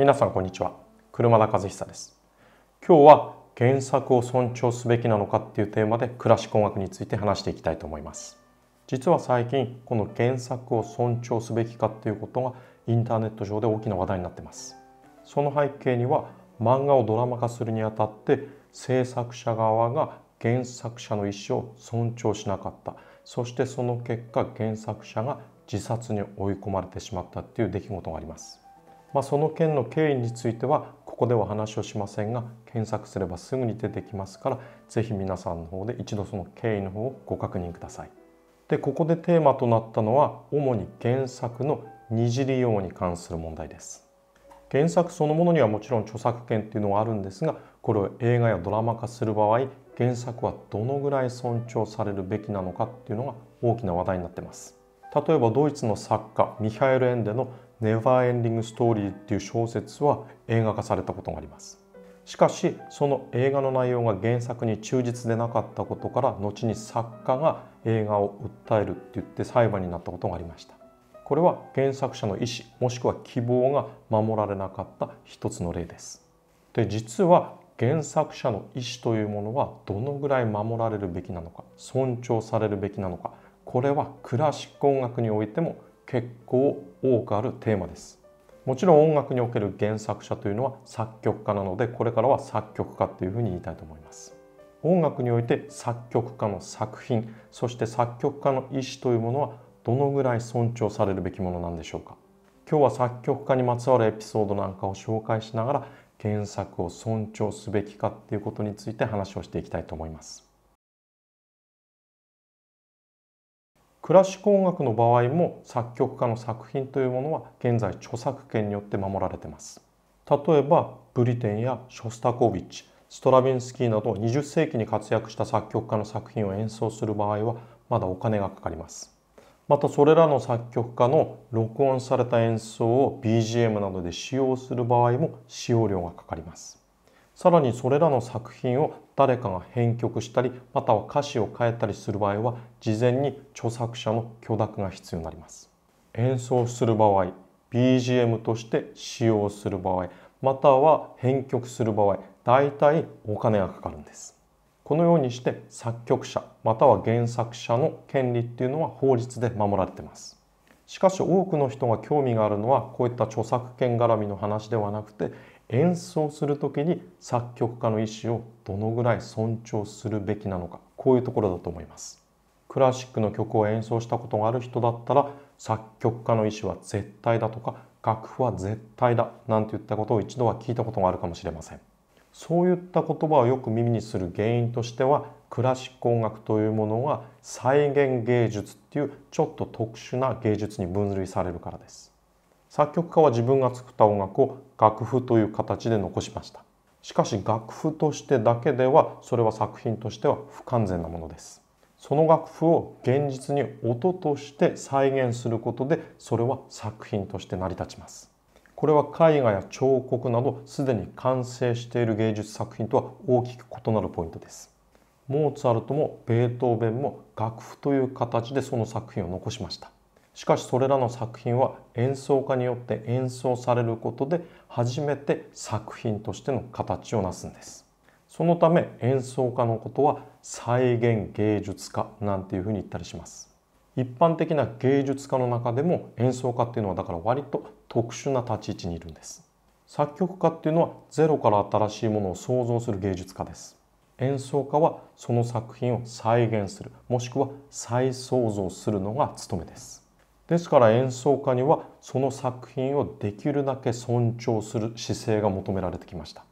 皆さんこんにちは車田和久です今日は原作を尊重すべきなのかっていうテーマでクラシック音楽について話していきたいと思います実は最近この原作を尊重すべきかっていうことがインターネット上で大きな話題になってますその背景には漫画をドラマ化するにあたって制作者側が原作者の意思を尊重しなかったそしてその結果原作者が自殺に追い込まれてしまったっていう出来事がありますまあ、その件の経緯についてはここでは話をしませんが検索すればすぐに出てきますから是非皆さんの方で一度その経緯の方をご確認ください。でここでテーマとなったのは主に原作の二次利用に関する問題です。原作そのものにはもちろん著作権っていうのはあるんですがこれを映画やドラマ化する場合原作はどのぐらい尊重されるべきなのかっていうのが大きな話題になってます。例えばドイツの作家ミハエル・エンデの「ネバーエンディング・ストーリー」っていう小説は映画化されたことがあります。しかしその映画の内容が原作に忠実でなかったことから後に作家が映画を訴えるって言って裁判になったことがありましたこれは原作者の意思もしくは希望が守られなかった一つの例ですで実は原作者の意思というものはどのぐらい守られるべきなのか尊重されるべきなのかこれはクラシック音楽においても結構多くあるテーマですもちろん音楽における原作者というのは作曲家なのでこれからは作曲家っていうふうに言いたいと思います音楽において作曲家の作品そして作曲家の意思というものはどのぐらい尊重されるべきものなんでしょうか今日は作曲家にまつわるエピソードなんかを紹介しながら原作を尊重すべきかっていうことについて話をしていきたいと思いますクラシック音楽の場合も作曲家の作品というものは現在著作権によって守られてます例えばブリテンやショスタコーヴィッチストラヴィンスキーなど20世紀に活躍した作曲家の作品を演奏する場合はまだお金がかかりますまたそれらの作曲家の録音された演奏を BGM などで使用する場合も使用料がかかりますさらにそれらの作品を誰かが編曲したりまたは歌詞を変えたりする場合は事前に著作者の許諾が必要になります演奏する場合 BGM として使用する場合または編曲する場合大体お金がかかるんですこのようにして作曲者または原作者の権利っていうのは法律で守られてますしかし多くの人が興味があるのはこういった著作権絡みの話ではなくて演奏する時に作曲家の意思をどのぐらい尊重するべきなのかこういうところだと思いますクラシックの曲を演奏したことがある人だったら作曲家の意思は絶対だとか楽譜は絶対だなんて言ったことを一度は聞いたことがあるかもしれませんそういった言葉をよく耳にする原因としてはクラシック音楽というものは再現芸術っていうちょっと特殊な芸術に分類されるからです作曲家は自分が作った音楽を楽譜という形で残しましたしかし楽譜としてだけではそれは作品としては不完全なものですその楽譜を現実に音として再現することでそれは作品として成り立ちますこれは絵画や彫刻などすでに完成している芸術作品とは大きく異なるポイントですモーツァルトもベートーベンも楽譜という形でその作品を残しましたしかしそれらの作品は演奏家によって演奏されることで初めて作品としての形をなすんですそのため演奏家のことは再現芸術家なんていうふうに言ったりします一般的な芸術家の中でも演奏家っていうのはだから割と特殊な立ち位置にいるんです作曲家っていうのはゼロから新しいものを創造する芸術家です演奏家はその作品を再現するもしくは再創造するのが務めですですから演奏家にはその作品をできるだけ尊重する姿勢が求められてきました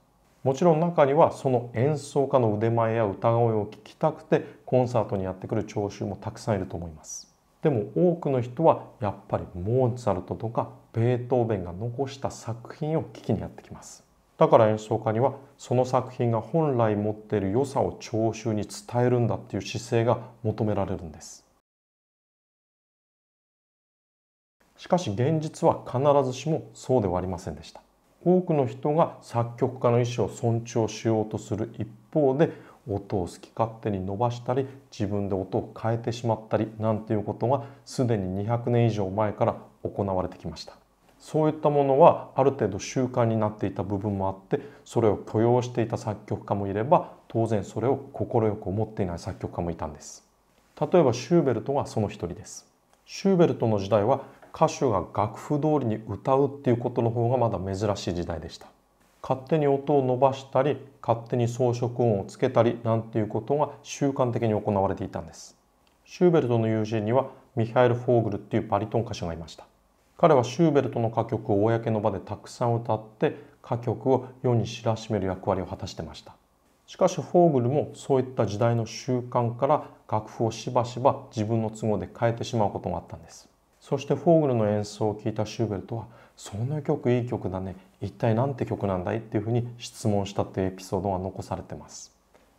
もちろん中にはその演奏家の腕前や歌声を聴きたくてコンサートにやってくる聴衆もたくさんいると思いますでも多くの人はやっぱりモーツァルトとかベートーベンが残した作品を聴きにやってきますだから演奏家にはその作品が本来持っている良さを聴衆に伝えるんだっていう姿勢が求められるんですしかし現実は必ずしもそうではありませんでした多くの人が作曲家の意思を尊重しようとする一方で音を好き勝手に伸ばしたり自分で音を変えてしまったりなんていうことがすでに200年以上前から行われてきましたそういったものはある程度習慣になっていた部分もあってそれを許容していた作曲家もいれば当然それを快く思っていない作曲家もいたんです例えばシューベルトがその一人ですシューベルトの時代は歌手が楽譜通りに歌うっていうことの方がまだ珍しい時代でした勝手に音を伸ばしたり勝手に装飾音をつけたりなんていうことが習慣的に行われていたんですシューベルトの友人にはミハエル・フォーグルっていうバリトン歌手がいました彼はシューベルトの歌曲を公の場でたくさん歌って歌曲を世に知らしめる役割を果たしてましたしかしフォーグルもそういった時代の習慣から楽譜をしばしば自分の都合で変えてしまうことがあったんですそしてフォーグルの演奏を聴いたシューベルトは「そんな曲いい曲だね一体何て曲なんだい?」っていうふうに質問したというエピソードが残されてます。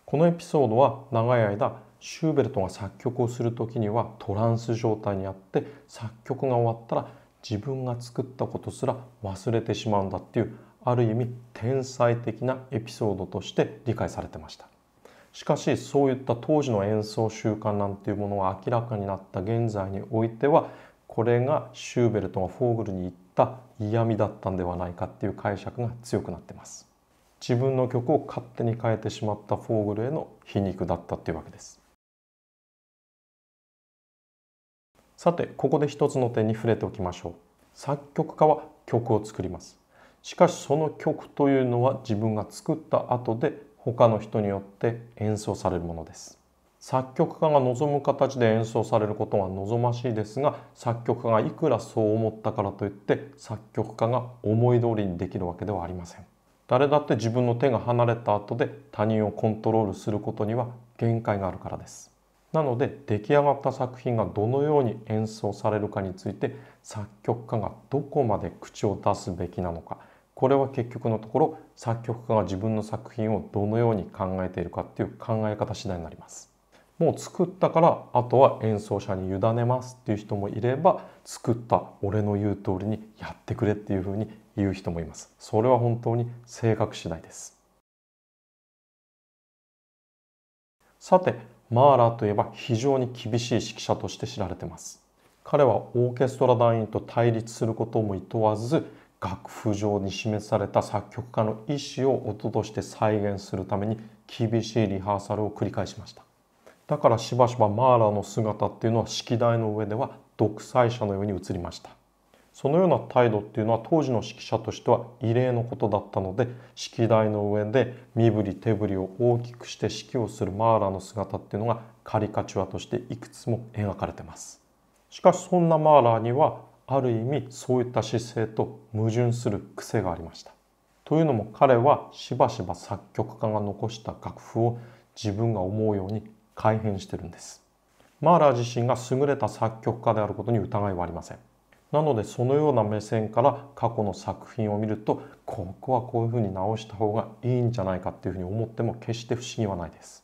このエピソードは長い間シューベルトが作曲をする時にはトランス状態にあって作曲が終わったら自分が作ったことすら忘れてしまうんだっていうある意味天才的なエピソードとして理解されてましたしかしそういった当時の演奏習慣なんていうものが明らかになった現在においてはこれがシューベルトがフォーグルに言った嫌味だったんではないかっていう解釈が強くなってます自分の曲を勝手に変えてしまったフォーグルへの皮肉だったっていうわけですさてここで一つの点に触れておきましょう作曲家は曲を作りますしかしその曲というのは自分が作った後で他の人によって演奏されるものです作曲家が望む形で演奏されることは望ましいですが作曲家がいくらそう思ったからといって作曲家が思い通りにできるわけではありません誰だって自分の手が離れた後で他人をコントロールすることには限界があるからですなので出来上がった作品がどのように演奏されるかについて作曲家がどこまで口を出すべきなのかこれは結局のところ作曲家が自分の作品をどのように考えているかっていう考え方次第になりますもう作ったからあとは演奏者に委ねますっていう人もいれば作った俺の言う通りにやってくれっていうふうに言う人もいますそれは本当に性格次第ですさてマーラーといえば非常に厳しい指揮者として知られてます彼はオーケストラ団員と対立することもいとわず楽譜上に示された作曲家の意思を音として再現するために厳しいリハーサルを繰り返しましただからしばしばマーラーの姿っていうのは式台の上では独裁者のように映りましたそのような態度っていうのは当時の指揮者としては異例のことだったので式台の上で身振り手振りを大きくして指揮をするマーラーの姿っていうのがカリカチュアとしていくつも描かれてますしかしそんなマーラーにはある意味そういった姿勢と矛盾する癖がありましたというのも彼はしばしば作曲家が残した楽譜を自分が思うように改変してるんですマーラー自身が優れた作曲家であることに疑いはありませんなのでそのような目線から過去の作品を見るとここはこういうふうに直した方がいいんじゃないかっていうふうに思っても決して不思議はないです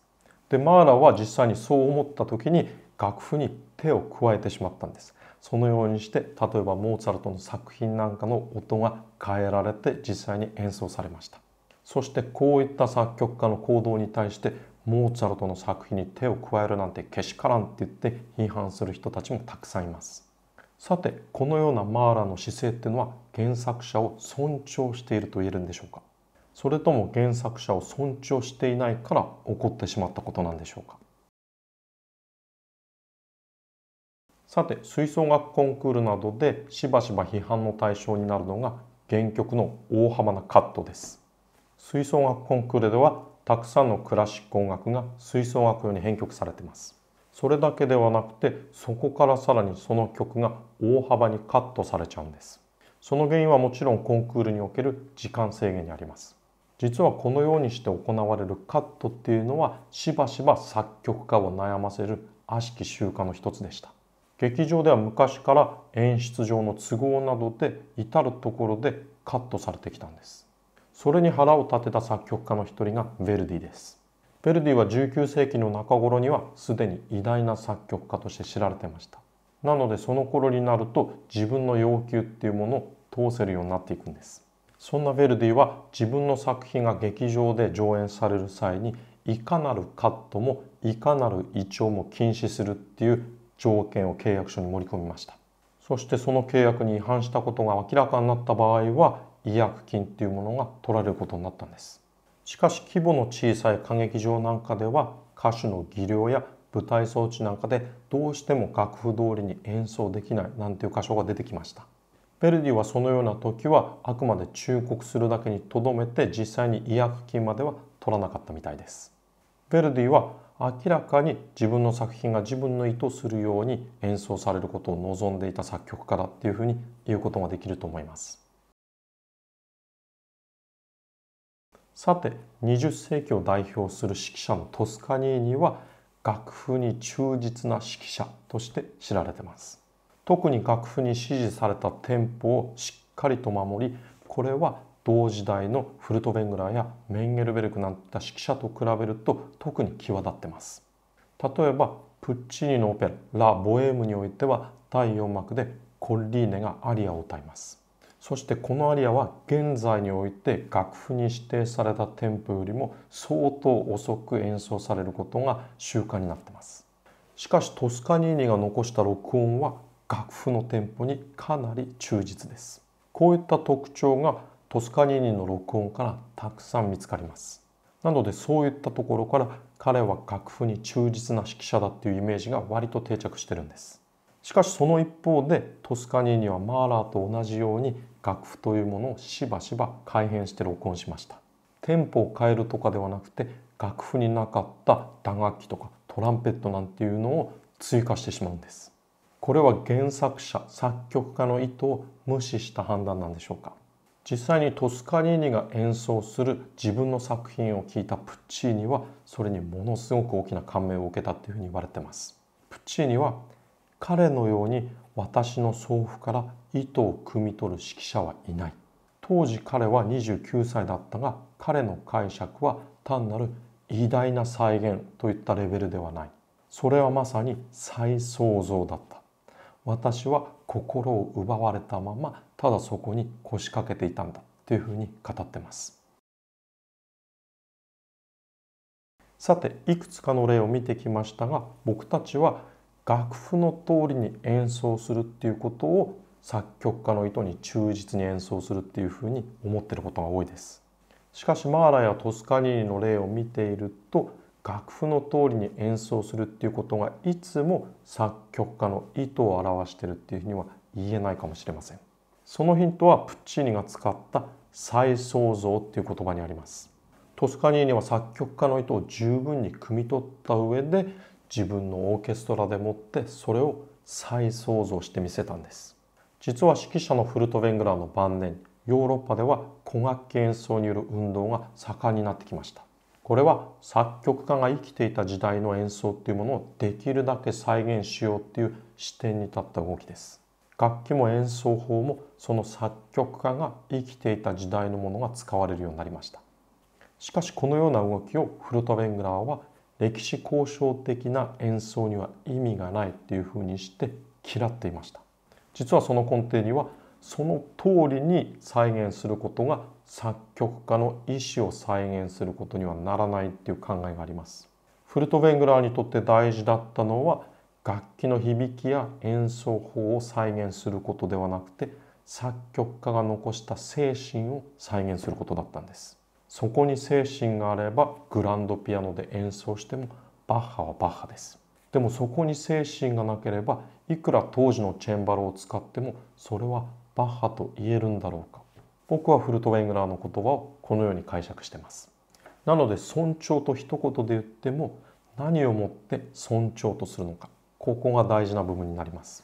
でマーラーは実際にそう思った時に楽譜に手を加えてしまったんですそのようにして例えばモーツァルトの作品なんかの音が変えられて実際に演奏されましたそしてこういった作曲家の行動に対してモーツァルトの作品に手を加えるなんてけしからんって言って批判する人たちもたくさんいますさてこのようなマーラの姿勢っていうのは原作者を尊重していると言えるんでしょうかそれとも原作者を尊重していないから起こってしまったことなんでしょうかさて吹奏楽コンクールなどでしばしば批判の対象になるのが原曲の大幅なカットです吹奏楽コンクールではたくさんのクラシック音楽が吹奏楽用に編曲されていますそれだけではなくてそこからさらにその曲が大幅にカットされちゃうんですその原因はもちろんコンクールにおける時間制限にあります実はこのようにして行われるカットっていうのはしばしば作曲家を悩ませる悪しき習慣の一つでした劇場では昔から演出上の都合などで至る所でカットされてきたんですそれに腹を立てた作曲家の一人がヴェルディですヴェルディは19世紀の中頃にはすでに偉大な作曲家として知られてましたなのでその頃になると自分の要求っていうものを通せるようになっていくんですそんなヴェルディは自分の作品が劇場で上演される際にいかなるカットもいかなる胃腸も禁止するっていう条件を契約書に盛り込みましたそしてその契約に違反したことが明らかになった場合は違約金というものが取られることになったんですしかし規模の小さい歌劇場なんかでは歌手の技量や舞台装置なんかでどうしても楽譜通りに演奏できないなんていう箇所が出てきましたヴェルディはそのような時はあくまで忠告するだけにとどめて実際に違約金までは取らなかったみたいですヴェルディは明らかに自分の作品が自分の意図するように演奏されることを望んでいた作曲家だっていうふうに言うことができると思いますさて20世紀を代表する指揮者のトスカニーニは楽譜に忠実な指揮者として知られてます特に楽譜に指示されたテンポをしっかりと守りこれは同時代のフルトベングラーやメンゲルベルクなんた指揮者と比べると特に際立ってます例えばプッチーニのオペラ「ラ・ボエーム」においては第4幕でコッリーネがアリアを歌いますそしてこのアリアは現在において楽譜に指定されたテンポよりも相当遅く演奏されることが習慣になってますしかしトスカニーニが残した録音は楽譜のテンポにかなり忠実ですこういった特徴がトスカニーニの録音からたくさん見つかりますなのでそういったところから彼は楽譜に忠実な指揮者だっていうイメージが割と定着してるんですしかしその一方でトスカニーニはマーラーと同じように楽譜というものをしばしば改変して録音しましたテンポを変えるとかではなくて楽譜になかった打楽器とかトランペットなんていうのを追加してしまうんですこれは原作者作曲家の意図を無視した判断なんでしょうか実際にトスカリーニが演奏する自分の作品を聴いたプッチーニはそれにものすごく大きな感銘を受けたっていうふうに言われてますプッチーニは彼のように私の送付から意図を汲み取る指揮者はいない当時彼は29歳だったが彼の解釈は単なる偉大な再現といったレベルではないそれはまさに再創造だった私は心を奪われたままただそこに腰掛けていたんだというふうに語ってますさていくつかの例を見てきましたが僕たちは楽譜の通りに演奏するっていうことを作曲家の意図に忠実に演奏するっていうふうに思ってることが多いですしかしマーラやトスカニーニの例を見ていると楽譜の通りに演奏するっていうことがいつも作曲家の意図を表してるっていうふうには言えないかもしれませんそのヒントはプッチーニが使った再創造っていう言葉にありますトスカニーニは作曲家の意図を十分に汲み取った上で自分のオーケストラでもってそれを再創造してみせたんです実は指揮者のフルトヴェングラーの晩年ヨーロッパでは古楽器演奏による運動が盛んになってきましたこれは作曲家が生きていた時代の演奏っていうものをできるだけ再現しようっていう視点に立った動きです楽器も演奏法もその作曲家が生きていた時代のものが使われるようになりましたしかしこのような動きをフルトヴェングラーは歴史交渉的な演奏には意味がないっていうふうにして嫌っていました実はその根底にはその通りに再現することが作曲家の意思を再現することにはならないっていう考えがありますフルトヴェングラーにとって大事だったのは楽器の響きや演奏法を再現することではなくて作曲家が残した精神を再現することだったんですそこに精神があればグランドピアノで演奏してもバッハはバッハですでもそこに精神がなければいくら当時のチェンバロを使ってもそれはバッハと言えるんだろうか僕はフルトウェングラーの言葉をこのように解釈していますなので尊重と一言で言っても何をもって尊重とするのかここが大事な部分になります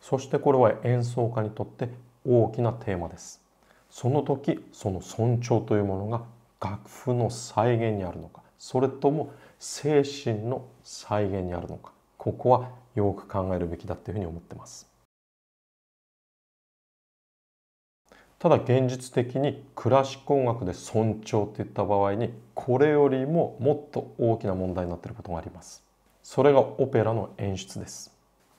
そしてこれは演奏家にとって大きなテーマですその時その尊重というものが楽譜の再現にあるのかそれとも精神の再現にあるのかここはよく考えるべきだというふうに思ってますただ現実的にクラシック音楽で尊重といった場合にこれよりももっと大きな問題になっていることがありますそれがオペラの演出です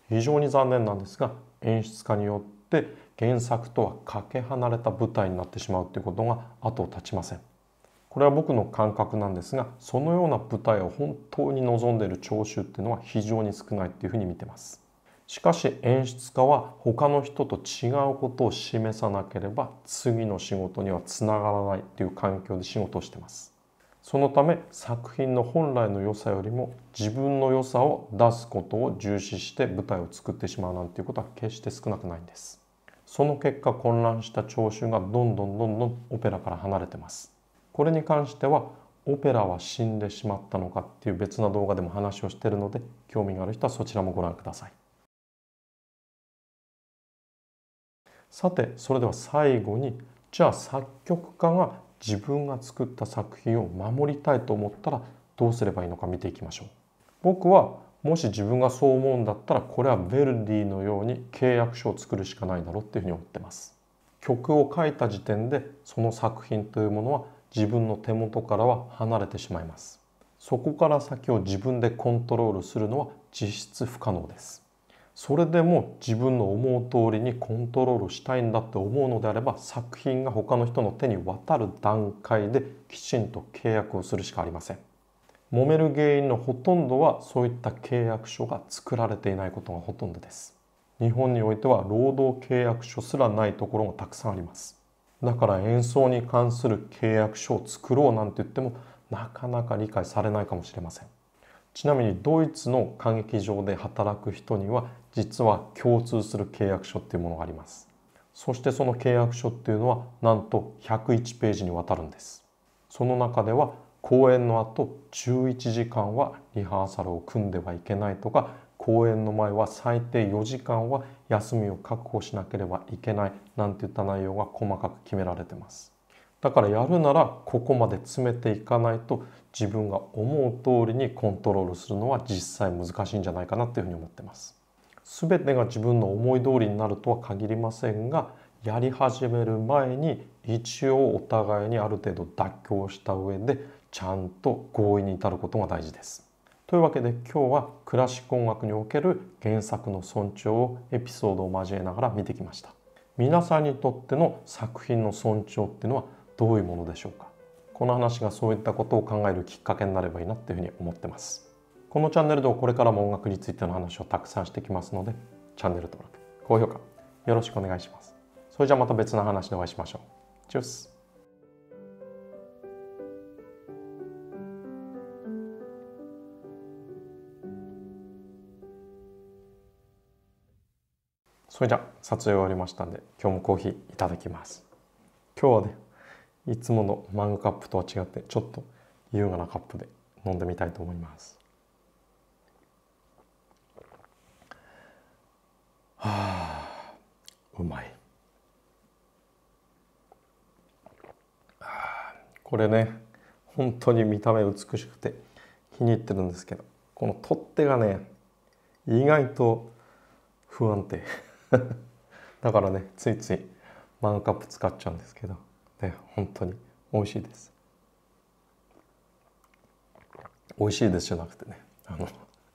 非常に残念なんですが演出家によって原作とはかけ離れた舞台になってしまうということが後を絶ちませんこれは僕の感覚なんですがそのような舞台を本当に望んでいる聴衆っていうのは非常に少ないっていうふうに見てますしかし演出家は他の人と違うことを示さなければ次の仕事にはつながらないという環境で仕事をしてますそのため作品の本来の良さよりも自分の良さを出すことを重視して舞台を作ってしまうなんていうことは決して少なくないんですその結果混乱した聴衆がどんどんどんどんオペラから離れてますこれに関してはオペラは死んでしまったのかっていう別な動画でも話をしてるので興味がある人はそちらもご覧くださいさてそれでは最後にじゃあ作曲家が自分が作った作品を守りたいと思ったらどうすればいいのか見ていきましょう僕はもし自分がそう思うんだったらこれはヴェルディのように契約書を作るしかないだろうっていうふうに思ってます曲を書いた時点でその作品というものは自分の手元からは離れてしまいますそこから先を自分でコントロールするのは実質不可能ですそれでも自分の思う通りにコントロールしたいんだって思うのであれば作品が他の人の手に渡る段階できちんと契約をするしかありません揉める原因のほとんどはそういった契約書が作られていないことがほとんどです日本においては労働契約書すらないところもたくさんありますだから演奏に関する契約書を作ろうなんて言ってもなかなか理解されないかもしれませんちなみにドイツの歌劇場で働く人には実は共通する契約書っていうものがありますそしてその契約書っていうのはなんと101ページにわたるんですその中では公演の後11時間はリハーサルを組んではいけないとか公演の前は最低4時間は休みを確保しなければいけないなんていった内容が細かく決められてます。だからやるならここまで詰めていかないと自分が思う通りにコントロールするのは実際難しいんじゃないかなというふうに思ってます。全てが自分の思い通りになるとは限りませんがやり始める前に一応お互いにある程度妥協した上でちゃんと合意に至ることが大事です。というわけで今日はクラシック音楽における原作の尊重をエピソードを交えながら見てきました皆さんにとっての作品の尊重っていうのはどういうものでしょうかこの話がそういったことを考えるきっかけになればいいなっていうふうに思ってますこのチャンネルではこれからも音楽についての話をたくさんしてきますのでチャンネル登録高評価よろしくお願いしますそれじゃあまた別の話でお会いしましょうチュースそれじゃ撮影終わりましたんで今日もコーヒーいただきます今日はねいつものマグカップとは違ってちょっと優雅なカップで飲んでみたいと思いますはあうまい、はあ、これね本当に見た目美しくて気に入ってるんですけどこの取っ手がね意外と不安定 だからねついついマグカップ使っちゃうんですけどね本当に美味しいです美味しいですじゃなくてねあの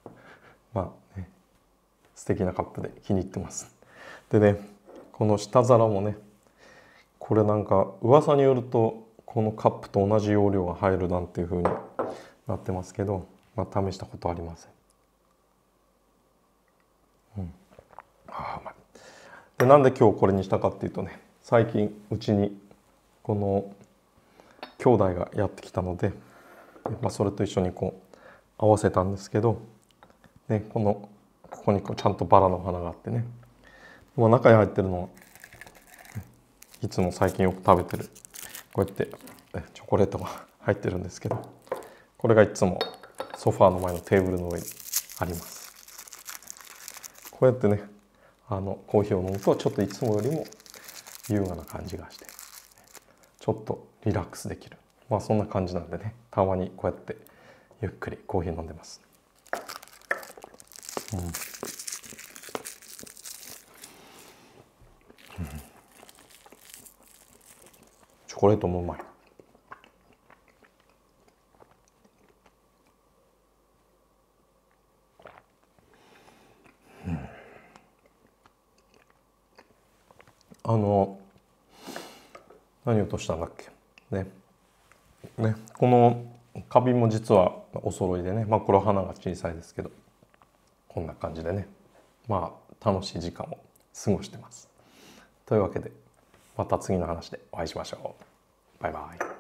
まあね素敵なカップで気に入ってますでねこの下皿もねこれなんか噂によるとこのカップと同じ容量が入るなんていう風になってますけど、まあ、試したことありません、うん、ああでなんで今日これにしたかっていうとね最近うちにこの兄弟がやってきたので、まあ、それと一緒にこう合わせたんですけど、ね、このここにこうちゃんとバラの花があってね、まあ、中に入ってるのはいつも最近よく食べてるこうやってチョコレートが入ってるんですけどこれがいつもソファーの前のテーブルの上にあります。こうやってねあのコーヒーを飲むとちょっといつもよりも優雅な感じがしてちょっとリラックスできるまあそんな感じなんでねたまにこうやってゆっくりコーヒー飲んでます、うん、うん、チョコレートもうまいあの何を落としたんだっけねねこの花瓶も実はお揃いでね、まあ、こ花が小さいですけどこんな感じでねまあ楽しい時間を過ごしてます。というわけでまた次の話でお会いしましょう。バイバイ